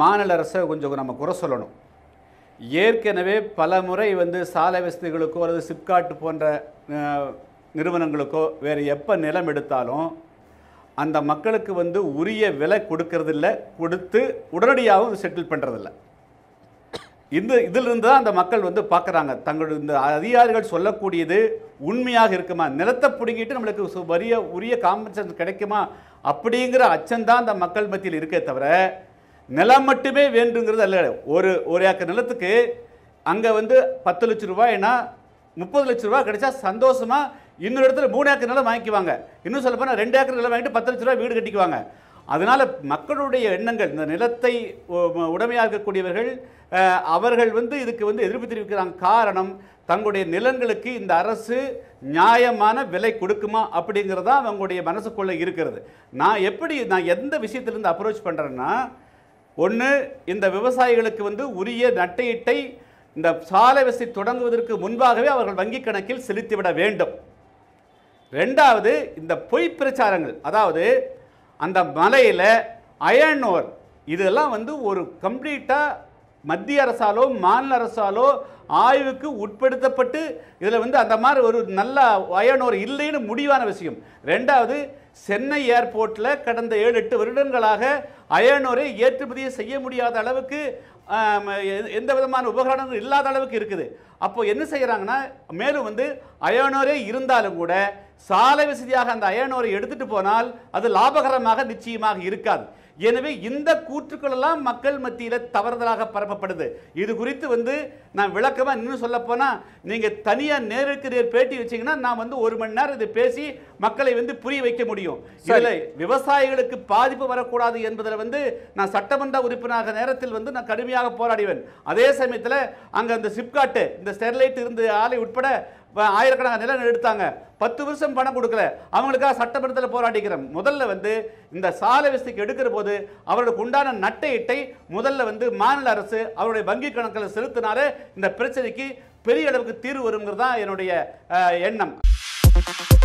மாநில அரசை கொஞ்சம் நம்ம குறை சொல்லணும் ஏற்கனவே பல முறை வந்து சாலை வசதிகளுக்கோ அல்லது சிப்காட் போன்ற நிறுவனங்களுக்கோ வேறு எப்போ நிலம் எடுத்தாலும் அந்த மக்களுக்கு வந்து உரிய விலை கொடுக்கறதில்ல கொடுத்து உடனடியாகவும் செட்டில் பண்ணுறதில்ல இந்த இதிலிருந்து தான் அந்த மக்கள் வந்து பார்க்குறாங்க தங்களுடைய இந்த அதிகாரிகள் சொல்லக்கூடியது உண்மையாக இருக்குமா நிலத்தை பிடுங்கிட்டு நம்மளுக்கு வரிய உரிய காம்பன்சேஷன் கிடைக்குமா அப்படிங்கிற அச்சம்தான் அந்த மக்கள் மத்தியில் இருக்கே தவிர நிலம் மட்டுமே வேண்டுங்கிறது அல்ல ஒரு ஒரு ஏக்கர் நிலத்துக்கு அங்கே வந்து பத்து லட்ச ரூபாய்னா முப்பது லட்ச ரூபா கிடைச்சா சந்தோஷமாக இன்னொரு இடத்துல மூணு ஏக்கர் நிலம் வாங்கிக்குவாங்க இன்னும் சொல்ல போனால் ரெண்டு ஏக்கர் நிலம் வாங்கிட்டு பத்து லட்ச ரூபா வீடு கட்டிக்குவாங்க அதனால் மக்களுடைய எண்ணங்கள் இந்த நிலத்தை உடமையாக இருக்கக்கூடியவர்கள் அவர்கள் வந்து இதுக்கு வந்து எதிர்ப்பு தெரிவிக்கிறாங்க காரணம் தங்களுடைய நிலங்களுக்கு இந்த அரசு நியாயமான விலை கொடுக்குமா அப்படிங்கிறதான் அவங்களுடைய மனசுக்குள்ளே இருக்கிறது நான் எப்படி நான் எந்த விஷயத்திலேருந்து அப்ரோச் பண்ணுறேன்னா ஒன்று இந்த விவசாயிகளுக்கு வந்து உரிய நட்டையீட்டை இந்த சாலை வசதி தொடங்குவதற்கு முன்பாகவே அவர்கள் வங்கி கணக்கில் செலுத்திவிட வேண்டும் ரெண்டாவது இந்த பொய் பிரச்சாரங்கள் அதாவது அந்த மலையில் அயனோர் இதெல்லாம் வந்து ஒரு கம்ப்ளீட்டாக மத்திய அரசாலோ மாநில அரசாலோ ஆய்வுக்கு உட்படுத்தப்பட்டு இதில் வந்து அந்த மாதிரி ஒரு நல்ல வயனோர் இல்லைன்னு முடிவான விஷயம் ரெண்டாவது சென்னை ஏர்போர்ட்டில் கடந்த ஏழு எட்டு வருடங்களாக அயனோரை ஏற்றுமதியை செய்ய முடியாத அளவுக்கு எந்த விதமான உபகரணங்கள் இல்லாத அளவுக்கு இருக்குது அப்போ என்ன செய்கிறாங்கன்னா மேலும் வந்து அயனோரே இருந்தாலும் கூட சாலை வசதியாக அந்த அயனோரை எடுத்துகிட்டு போனால் அது லாபகரமாக நிச்சயமாக இருக்காது எனவே இந்த கூற்றுக்களெல்லாம் மக்கள் மத்தியில் தவறுதலாக பரப்பப்படுது இது குறித்து வந்து நான் விளக்கமாக இன்னும் சொல்லப்போனால் நீங்கள் தனியாக நேருக்கு நேர் பேட்டி வச்சிங்கன்னா நான் வந்து ஒரு மணி நேரம் இதை பேசி மக்களை வந்து புரிய வைக்க முடியும் இதில் விவசாயிகளுக்கு பாதிப்பு வரக்கூடாது என்பதில் வந்து நான் சட்டமன்ற உறுப்பினராக நேரத்தில் வந்து நான் கடுமையாக போராடிவேன் அதே சமயத்தில் அங்கே அந்த சிப்காட்டு இந்த ஸ்டெர்லைட் இருந்த ஆலை உட்பட ஆயிரக்கணக்கான நிலம் எடுத்தாங்க பத்து வருஷம் பணம் கொடுக்கல அவங்களுக்காக சட்டமன்றத்தில் போராடிக்கிறோம் முதல்ல வந்து இந்த சாலை விசைக்கு எடுக்கிற போது அவர்களுக்கு உண்டான நட்டை இட்டை முதல்ல வந்து மாநில அரசு அவருடைய வங்கி கணக்கில் செலுத்தினாலே இந்த பிரச்சனைக்கு பெரிய அளவுக்கு தீர்வு வருங்கிறது தான் என்னுடைய எண்ணம்